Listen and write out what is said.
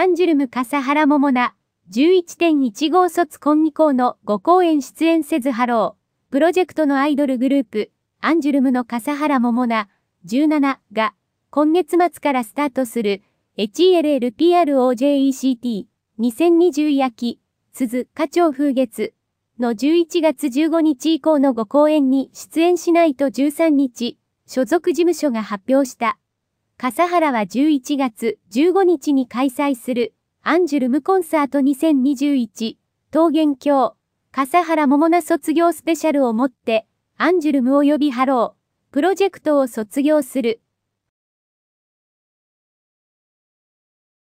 アンジュルム笠原桃奈、11.15卒今以校の5公演出演せずハロー、プロジェクトのアイドルグループ、アンジュルムの笠原桃奈、17が、今月末からスタートする、HELLPROJECT2020 秋、鈴、花鳥風月の11月15日以降の5公演に出演しないと13日、所属事務所が発表した。笠原は11月15日に開催するアンジュルムコンサート2021桃源郷笠原桃奈卒業スペシャルをもってアンジュルム及びハロープロジェクトを卒業する